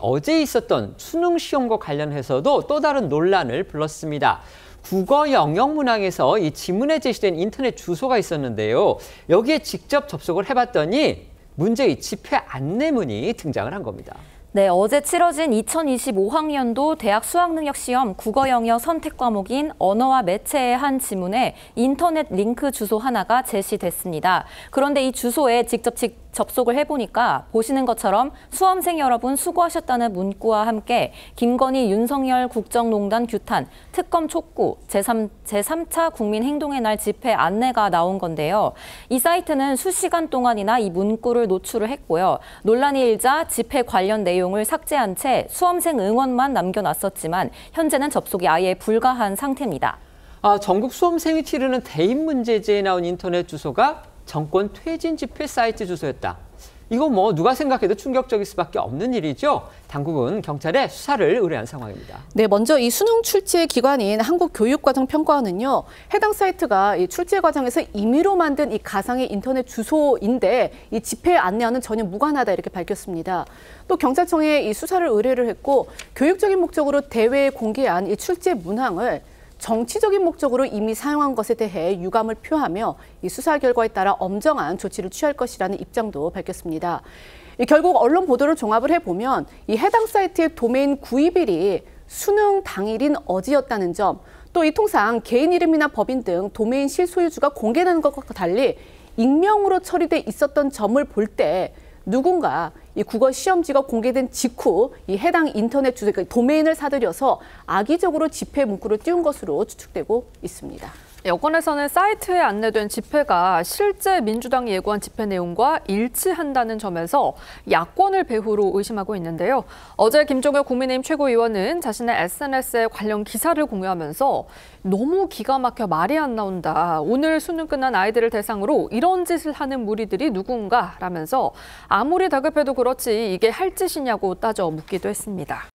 어제 있었던 수능 시험과 관련해서도 또 다른 논란을 불렀습니다. 국어 영역 문항에서 이 지문에 제시된 인터넷 주소가 있었는데요. 여기에 직접 접속을 해봤더니 문제의 집회 안내문이 등장을 한 겁니다. 네, 어제 치러진 2025학년도 대학 수학능력시험 국어 영역 선택 과목인 언어와 매체의 한 지문에 인터넷 링크 주소 하나가 제시됐습니다. 그런데 이 주소에 직접 직, 접속을 해보니까 보시는 것처럼 수험생 여러분 수고하셨다는 문구와 함께 김건희 윤석열 국정농단 규탄, 특검 촉구, 제3, 제3차 국민행동의 날 집회 안내가 나온 건데요. 이 사이트는 수시간 동안이나 이 문구를 노출을 했고요. 논란이 일자 집회 관련 내용 내용을 삭제한 채 수험생 응원만 남겨놨었지만 현재는 접속이 아예 불가한 상태입니다. 아, 전국 수험생이 치르는 대입 문제제에 나온 인터넷 주소가 정권 퇴진 집회 사이트 주소였다. 이거 뭐 누가 생각해도 충격적일 수밖에 없는 일이죠. 당국은 경찰에 수사를 의뢰한 상황입니다. 네, 먼저 이 수능 출제 기관인 한국교육과정평가원은요. 해당 사이트가 이 출제 과정에서 임의로 만든 이 가상의 인터넷 주소인데 이 집회 안내와는 전혀 무관하다 이렇게 밝혔습니다. 또 경찰청에 이 수사를 의뢰를 했고 교육적인 목적으로 대외에 공개한 이 출제 문항을 정치적인 목적으로 이미 사용한 것에 대해 유감을 표하며 이 수사 결과에 따라 엄정한 조치를 취할 것이라는 입장도 밝혔습니다. 결국 언론 보도를 종합을 해보면 이 해당 사이트의 도메인 구입일이 수능 당일인 어제였다는 점, 또 이 통상 개인 이름이나 법인 등 도메인 실소유주가 공개되는 것과 달리 익명으로 처리돼 있었던 점을 볼 때 누군가 이 국어 시험지가 공개된 직후 이 해당 인터넷 주소, 그러니까 도메인을 사들여서 악의적으로 집회 문구를 띄운 것으로 추측되고 있습니다. 여권에서는 사이트에 안내된 집회가 실제 민주당 예고한 집회 내용과 일치한다는 점에서 야권을 배후로 의심하고 있는데요. 어제 김종혁 국민의힘 최고위원은 자신의 SNS에 관련 기사를 공유하면서 너무 기가 막혀 말이 안 나온다. 오늘 수능 끝난 아이들을 대상으로 이런 짓을 하는 무리들이 누군가라면서 아무리 다급해도 그렇지 이게 할 짓이냐고 따져 묻기도 했습니다.